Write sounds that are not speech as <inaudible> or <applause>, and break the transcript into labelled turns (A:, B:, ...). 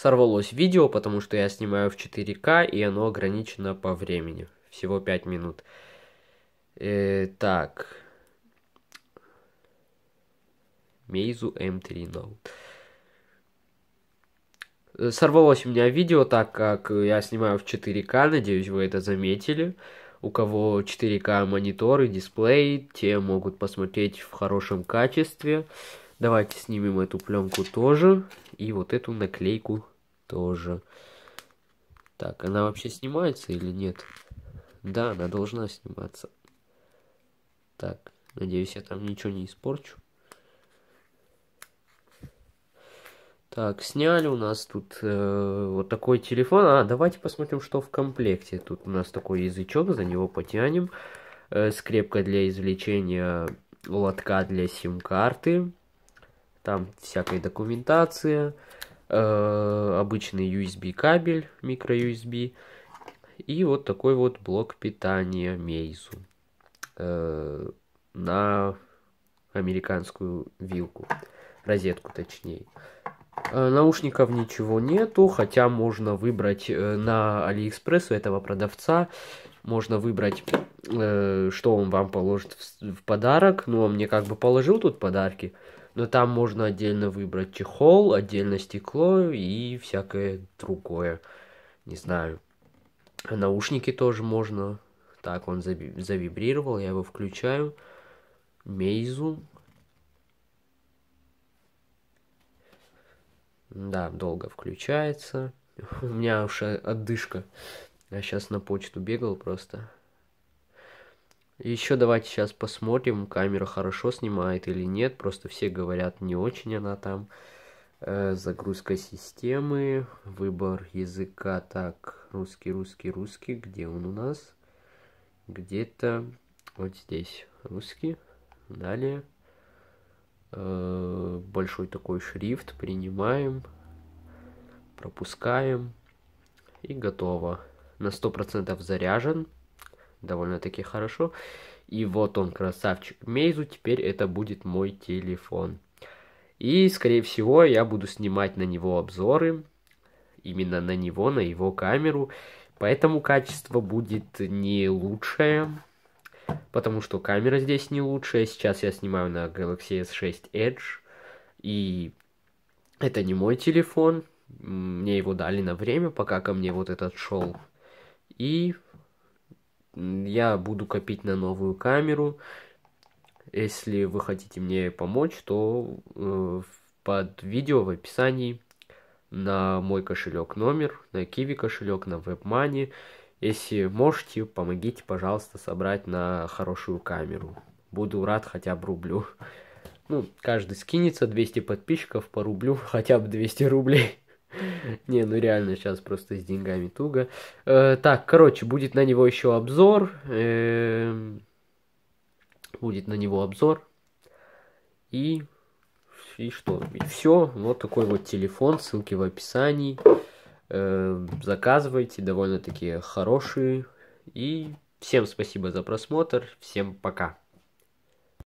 A: Сорвалось видео, потому что я снимаю в 4К, и оно ограничено по времени. Всего 5 минут. Э, так. Meizu m эм 3 Note э, сорвалось у меня видео, так как я снимаю в 4К, надеюсь, вы это заметили. У кого 4К мониторы, дисплей, те могут посмотреть в хорошем качестве. Давайте снимем эту пленку тоже. И вот эту наклейку тоже. Так, она вообще снимается или нет? Да, она должна сниматься. Так, надеюсь, я там ничего не испорчу. Так, сняли у нас тут э, вот такой телефон. А, давайте посмотрим, что в комплекте. Тут у нас такой язычок, за него потянем. Э, скрепка для извлечения лотка для сим-карты там всякая документация, э, обычный USB кабель, микро USB и вот такой вот блок питания Meizu э, на американскую вилку, розетку точнее. Э, наушников ничего нету, хотя можно выбрать э, на Алиэкспресс у этого продавца, можно выбрать, э, что он вам положит в, подарок, но ну, он а мне как бы положил тут подарки, но там можно отдельно выбрать чехол, отдельно стекло и всякое другое. Не знаю. Наушники тоже можно. Так, он завибрировал, я его включаю. Мейзу. Да, долго включается. <laughs> У меня уже отдышка. Я сейчас на почту бегал просто. Еще давайте сейчас посмотрим, камера хорошо снимает или нет. Просто все говорят, не очень она там. Э, загрузка системы, выбор языка. Так, русский, русский, русский. Где он у нас? Где-то вот здесь русский. Далее. Э, большой такой шрифт. Принимаем. Пропускаем. И готово. На 100% заряжен довольно-таки хорошо. И вот он, красавчик Мейзу, теперь это будет мой телефон. И, скорее всего, я буду снимать на него обзоры, именно на него, на его камеру. Поэтому качество будет не лучшее, потому что камера здесь не лучшая. Сейчас я снимаю на Galaxy S6 Edge, и это не мой телефон. Мне его дали на время, пока ко мне вот этот шел. И я буду копить на новую камеру. Если вы хотите мне помочь, то э, под видео в описании на мой кошелек номер, на Kiwi кошелек, на WebMoney. Если можете, помогите, пожалуйста, собрать на хорошую камеру. Буду рад хотя бы рублю. <laughs> Ну, каждый скинется, 200 подписчиков по рублю, <laughs> хотя бы 200 рублей. <laughs> Не, ну реально, сейчас просто с деньгами туго. Э, так, короче, будет на него еще обзор. Эм, будет на него обзор. И, и что? И все. Вот такой вот телефон, ссылки в описании. Эм, заказывайте, довольно-таки хорошие. И всем спасибо за просмотр. Всем пока.